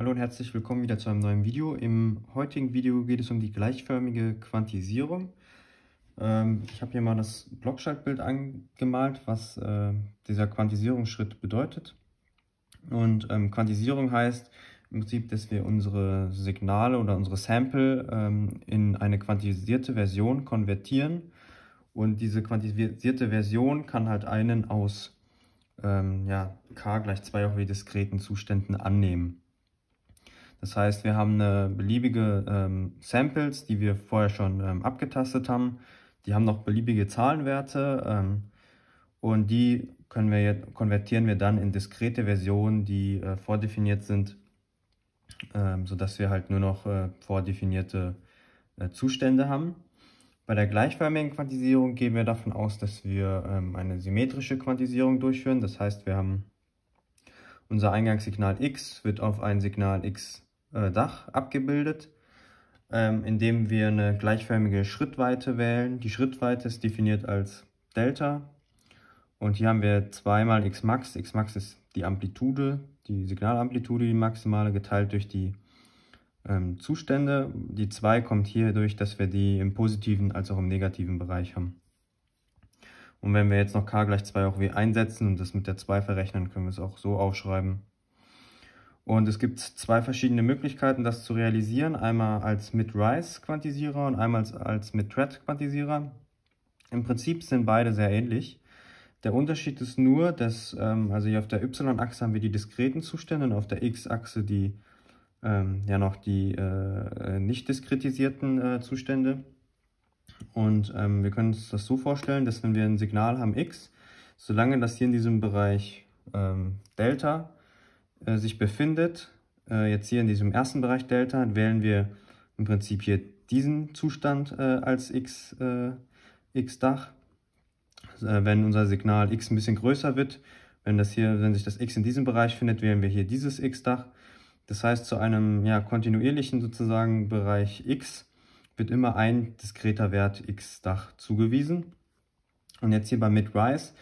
Hallo und herzlich willkommen wieder zu einem neuen Video. Im heutigen Video geht es um die gleichförmige Quantisierung. Ähm, ich habe hier mal das Blockschaltbild angemalt, was äh, dieser Quantisierungsschritt bedeutet. Und ähm, Quantisierung heißt im Prinzip, dass wir unsere Signale oder unsere Sample ähm, in eine quantisierte Version konvertieren. Und diese quantisierte Version kann halt einen aus ähm, ja, k gleich 2 auch wie diskreten Zuständen annehmen. Das heißt, wir haben eine beliebige ähm, Samples, die wir vorher schon ähm, abgetastet haben. Die haben noch beliebige Zahlenwerte ähm, und die können wir jetzt, konvertieren wir dann in diskrete Versionen, die äh, vordefiniert sind, ähm, sodass wir halt nur noch äh, vordefinierte äh, Zustände haben. Bei der gleichförmigen Quantisierung gehen wir davon aus, dass wir ähm, eine symmetrische Quantisierung durchführen. Das heißt, wir haben unser Eingangssignal x wird auf ein Signal x äh, Dach abgebildet, ähm, indem wir eine gleichförmige Schrittweite wählen. Die Schrittweite ist definiert als Delta und hier haben wir 2 zweimal Xmax. Xmax ist die Amplitude, die Signalamplitude, die maximale, geteilt durch die ähm, Zustände. Die 2 kommt hier durch, dass wir die im positiven als auch im negativen Bereich haben. Und wenn wir jetzt noch k gleich 2 auch w einsetzen und das mit der 2 verrechnen, können wir es auch so aufschreiben. Und es gibt zwei verschiedene Möglichkeiten, das zu realisieren. Einmal als Mid-Rise-Quantisierer und einmal als, Mid-Thread-Quantisierer. Im Prinzip sind beide sehr ähnlich. Der Unterschied ist nur, dass, ähm, also hier auf der Y-Achse haben wir die diskreten Zustände und auf der X-Achse die, ähm, ja noch die äh, nicht diskretisierten äh, Zustände. Und ähm, wir können uns das so vorstellen, dass wenn wir ein Signal haben X, solange das hier in diesem Bereich ähm, Delta äh, sich befindet, äh, jetzt hier in diesem ersten Bereich Delta, wählen wir im Prinzip hier diesen Zustand äh, als x, äh, x-Dach. Äh, wenn unser Signal x ein bisschen größer wird, wenn, das hier, wenn sich das x in diesem Bereich findet, wählen wir hier dieses x-Dach. Das heißt, zu einem ja, kontinuierlichen sozusagen Bereich x wird immer ein diskreter Wert x-Dach zugewiesen. Und jetzt hier bei Mid-Rise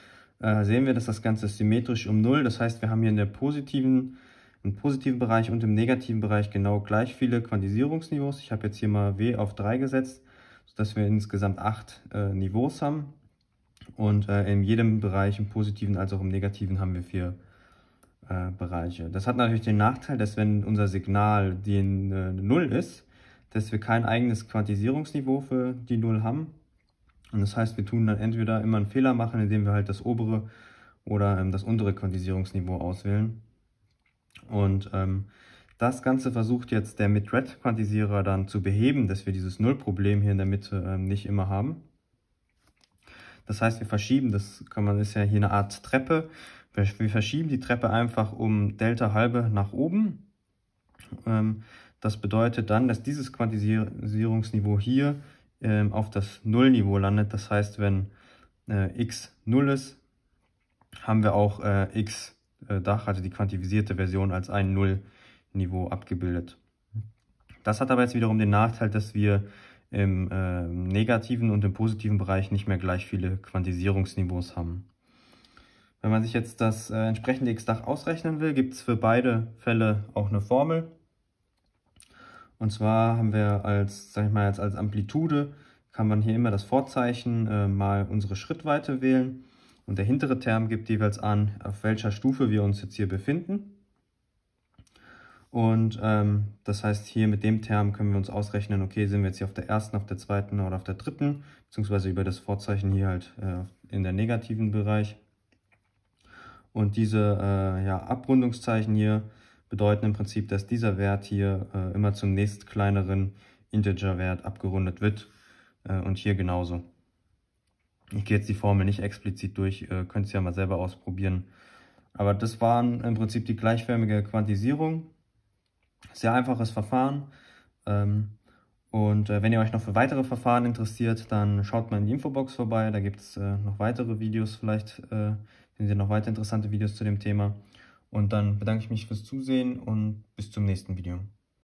äh, sehen wir, dass das Ganze symmetrisch um 0. Das heißt, wir haben hier in der positiven, im positiven Bereich und im negativen Bereich genau gleich viele Quantisierungsniveaus. Ich habe jetzt hier mal W auf 3 gesetzt, sodass wir insgesamt 8 äh, Niveaus haben. Und äh, in jedem Bereich, im positiven als auch im negativen, haben wir vier äh, Bereiche. Das hat natürlich den Nachteil, dass wenn unser Signal die 0 äh, ist, dass wir kein eigenes Quantisierungsniveau für die 0 haben, und das heißt, wir tun dann entweder immer einen Fehler machen, indem wir halt das obere oder ähm, das untere Quantisierungsniveau auswählen. Und ähm, das Ganze versucht jetzt der Mid-Red-Quantisierer dann zu beheben, dass wir dieses Nullproblem hier in der Mitte ähm, nicht immer haben. Das heißt, wir verschieben, das kann man, ist ja hier eine Art Treppe. Wir, wir verschieben die Treppe einfach um Delta halbe nach oben. Ähm, das bedeutet dann, dass dieses Quantisierungsniveau hier ähm, auf das Nullniveau landet. Das heißt, wenn äh, x 0 ist, haben wir auch äh, x äh, Dach, also die quantifizierte Version, als ein Nullniveau abgebildet. Das hat aber jetzt wiederum den Nachteil, dass wir im äh, negativen und im positiven Bereich nicht mehr gleich viele Quantisierungsniveaus haben. Wenn man sich jetzt das äh, entsprechende x-Dach ausrechnen will, gibt es für beide Fälle auch eine Formel. Und zwar haben wir als, sag ich mal, als, als Amplitude kann man hier immer das Vorzeichen äh, mal unsere Schrittweite wählen. Und der hintere Term gibt jeweils an, auf welcher Stufe wir uns jetzt hier befinden. Und ähm, das heißt, hier mit dem Term können wir uns ausrechnen, okay, sind wir jetzt hier auf der ersten, auf der zweiten oder auf der dritten, beziehungsweise über das Vorzeichen hier halt äh, in der negativen Bereich. Und diese äh, ja, Abrundungszeichen hier bedeuten im Prinzip, dass dieser Wert hier äh, immer zum nächstkleineren Integerwert abgerundet wird äh, und hier genauso. Ich gehe jetzt die Formel nicht explizit durch, äh, könnt ihr ja mal selber ausprobieren. Aber das waren im Prinzip die gleichförmige Quantisierung. Sehr einfaches Verfahren. Ähm, und äh, wenn ihr euch noch für weitere Verfahren interessiert, dann schaut mal in die Infobox vorbei. Da gibt es äh, noch weitere Videos vielleicht, äh, sind ja noch weitere interessante Videos zu dem Thema. Und dann bedanke ich mich fürs Zusehen und bis zum nächsten Video.